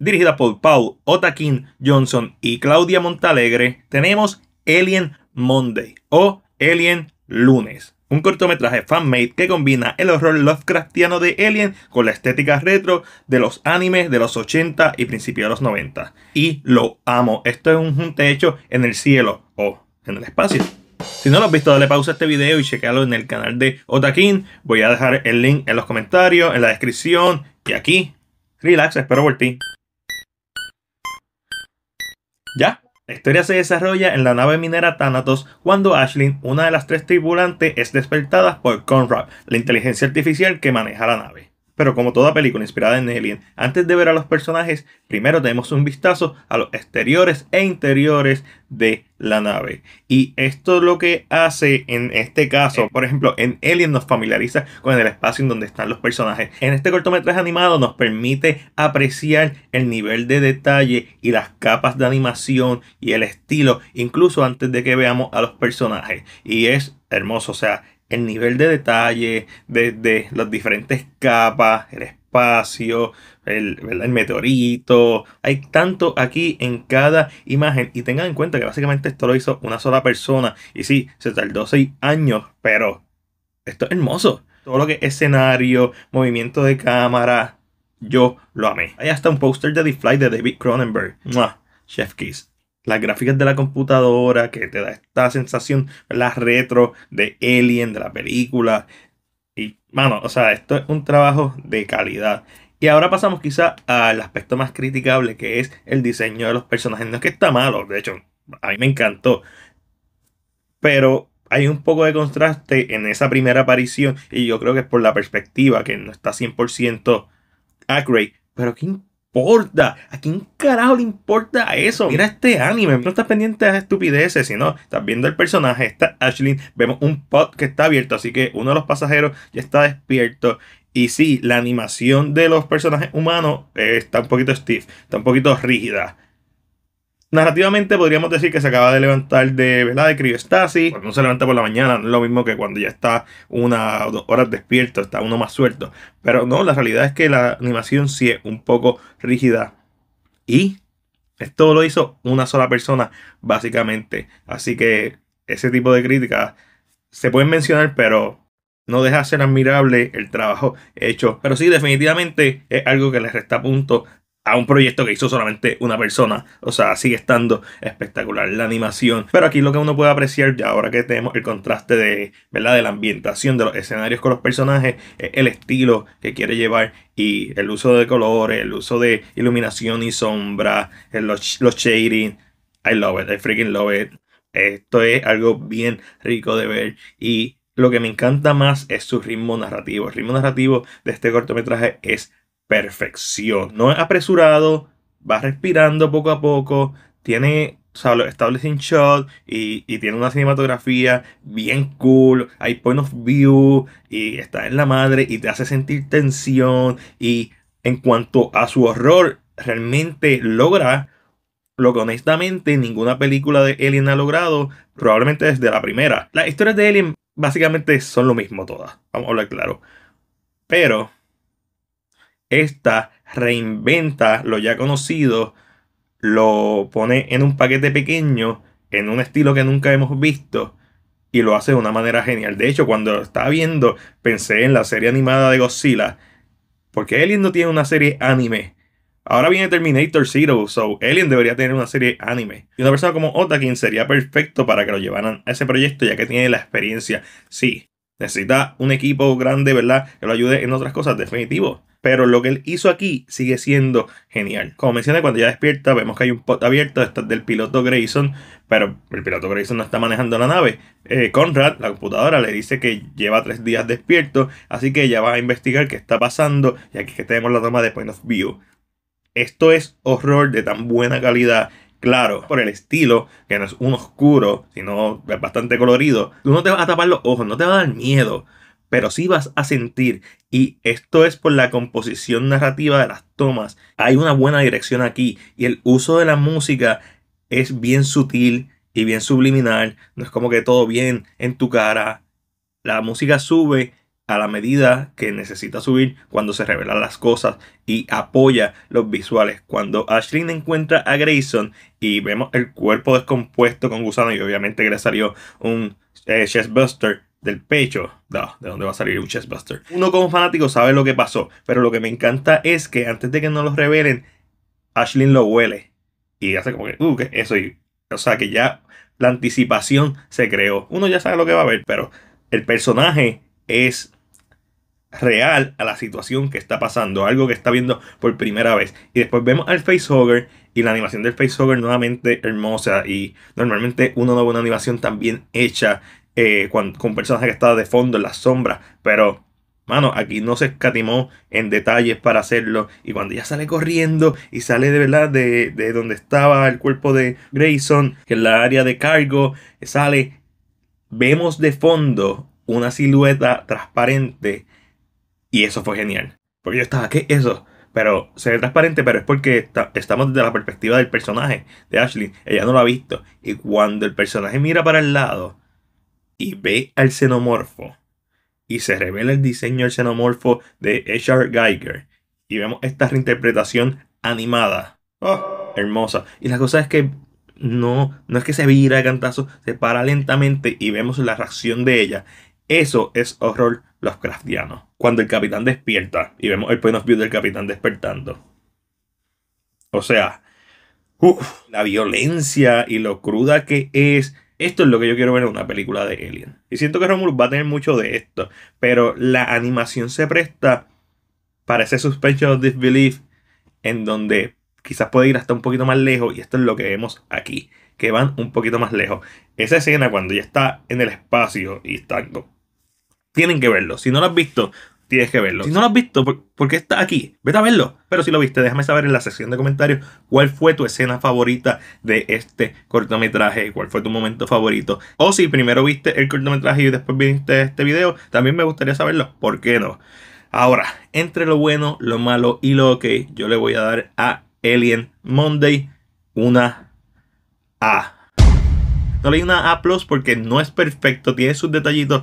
dirigida por Paul Otakin Johnson y Claudia Montalegre, tenemos Alien Monday o Alien Lunes. Un cortometraje fanmade que combina el horror Lovecraftiano de Alien con la estética retro de los animes de los 80 y principios de los 90. Y lo amo. Esto es un junte hecho en el cielo o en el espacio. Si no lo has visto, dale pausa a este video y chequealo en el canal de Otakin. Voy a dejar el link en los comentarios, en la descripción y aquí. Relax, espero por ti. ¿Ya? La historia se desarrolla en la nave minera Thanatos cuando Ashlyn, una de las tres tripulantes, es despertada por Conrad, la inteligencia artificial que maneja la nave pero como toda película inspirada en Alien, antes de ver a los personajes, primero tenemos un vistazo a los exteriores e interiores de la nave. Y esto es lo que hace en este caso, por ejemplo, en Alien nos familiariza con el espacio en donde están los personajes. En este cortometraje animado nos permite apreciar el nivel de detalle y las capas de animación y el estilo, incluso antes de que veamos a los personajes. Y es hermoso, o sea, el nivel de detalle, desde las diferentes capas, el espacio, el, meteorito. Hay tanto aquí en cada imagen. Y tengan en cuenta que básicamente esto lo hizo una sola persona. Y sí, se tardó seis años, pero esto es hermoso. Todo lo que es escenario, movimiento de cámara, yo lo amé. Hay hasta un póster de The Fly de David Cronenberg. Chef Kiss las gráficas de la computadora, que te da esta sensación, las retro de Alien, de la película. Y, mano, o sea, esto es un trabajo de calidad. Y ahora pasamos quizá al aspecto más criticable, que es el diseño de los personajes. No es que está malo, de hecho, a mí me encantó. Pero hay un poco de contraste en esa primera aparición, y yo creo que es por la perspectiva, que no está 100% accurate. Pero qué importa? ¿A quién carajo le importa eso? Mira este anime, no estás pendiente de estupideces, sino estás viendo el personaje, está Ashley, vemos un pod que está abierto, así que uno de los pasajeros ya está despierto. Y sí, la animación de los personajes humanos eh, está un poquito stiff, está un poquito rígida narrativamente podríamos decir que se acaba de levantar de, ¿verdad? de criostasis. Cuando pues se levanta por la mañana, no es lo mismo que cuando ya está una o dos horas despierto, está uno más suelto. Pero no, la realidad es que la animación sí es un poco rígida. Y esto lo hizo una sola persona, básicamente. Así que ese tipo de críticas se pueden mencionar, pero no deja ser admirable el trabajo hecho. Pero sí, definitivamente es algo que le resta punto un proyecto que hizo solamente una persona. O sea, sigue estando espectacular la animación. Pero aquí lo que uno puede apreciar, ya ahora que tenemos el contraste de, ¿verdad? de la ambientación de los escenarios con los personajes, el estilo que quiere llevar y el uso de colores, el uso de iluminación y sombra, los, los shading. I love it, I freaking love it. Esto es algo bien rico de ver y lo que me encanta más es su ritmo narrativo. El ritmo narrativo de este cortometraje es perfección. No es apresurado, va respirando poco a poco, tiene o sea, shot y, tiene una cinematografía bien cool, hay point of view y está en la madre y te hace sentir tensión y en cuanto a su horror realmente logra lo que honestamente ninguna película de Alien ha logrado, probablemente desde la primera. Las historias de Alien básicamente son lo mismo todas, vamos a hablar claro. Pero esta reinventa lo ya conocido, lo pone en un paquete pequeño, en un estilo que nunca hemos visto, y lo hace de una manera genial. De hecho, cuando lo estaba viendo, pensé en la serie animada de Godzilla. Porque Alien no tiene una serie anime. Ahora viene Terminator Zero, so Alien debería tener una serie anime. Y una persona como Otakin sería perfecto para que lo llevaran a ese proyecto, ya que tiene la experiencia. Sí, necesita un equipo grande, ¿verdad? Que lo ayude en otras cosas, definitivo pero lo que él hizo aquí sigue siendo genial. Como mencioné, cuando ya despierta, vemos que hay un pot abierto del piloto Grayson, pero el piloto Grayson no está manejando la nave. Eh, Conrad, la computadora, le dice que lleva tres días despierto, así que ella va a investigar qué está pasando, y aquí es que tenemos la toma de Point of View. Esto es horror de tan buena calidad claro por el estilo, que no es un oscuro, sino bastante colorido, tú no te vas a tapar los ojos, no te va a dar miedo pero sí vas a sentir, y esto es por la composición narrativa de las tomas, hay una buena dirección aquí, y el uso de la música es bien sutil y bien subliminal, no es como que todo bien en tu cara, la música sube a la medida que necesita subir cuando se revelan las cosas y apoya los visuales. Cuando Ashlyn encuentra a Grayson y vemos el cuerpo descompuesto con gusano y obviamente que le salió un eh, chestbuster, del pecho. de dónde va a salir un chestbuster. Uno como fanático sabe lo que pasó, pero lo que me encanta es que antes de que nos lo revelen, Ashlyn lo huele. Y hace como que, uh, eso? Y, o sea que ya la anticipación se creó. Uno ya sabe lo que va a ver, pero el personaje es real a la situación que está pasando, algo que está viendo por primera vez. Y después vemos al facehugger y la animación del facehugger nuevamente hermosa y normalmente uno no ve una animación tan bien hecha eh, con, personajes que estaba de fondo en la sombra pero... Mano, aquí no se escatimó en detalles para hacerlo. Y cuando ella sale corriendo y sale de verdad de, donde estaba el cuerpo de Grayson, que es la área de cargo, sale. Vemos de fondo una silueta transparente. Y eso fue genial. Porque yo estaba, ¿qué eso? Pero se ve transparente, pero es porque estamos desde la perspectiva del personaje, de Ashley. Ella no lo ha visto. Y cuando el personaje mira para el lado y ve al xenomorfo y se revela el diseño del xenomorfo de H.R. Geiger y vemos esta reinterpretación animada. Oh, hermosa. Y la cosa es que no, no es que se vira el cantazo, se para lentamente y vemos la reacción de ella. Eso es horror los craftianos. Cuando el capitán despierta y vemos el point of view del capitán despertando. O sea, la violencia y lo cruda que es esto es lo que yo quiero ver en una película de Alien. Y siento que Romulus va a tener mucho de esto. Pero la animación se presta para ese suspension of disbelief. En donde quizás puede ir hasta un poquito más lejos. Y esto es lo que vemos aquí. Que van un poquito más lejos. Esa escena cuando ya está en el espacio y está... Tienen que verlo. Si no lo has visto, tienes que verlo. Si no lo has visto, ¿por, qué está aquí? Vete a verlo. Pero si lo viste, déjame saber en la sección de comentarios cuál fue tu escena favorita de este cortometraje, cuál fue tu momento favorito. O si primero viste el cortometraje y después viste este video, también me gustaría saberlo. ¿Por qué no? Ahora, entre lo bueno, lo malo y lo ok, yo le voy a dar a Alien Monday una A. No leí una A porque no es perfecto, tiene sus detallitos,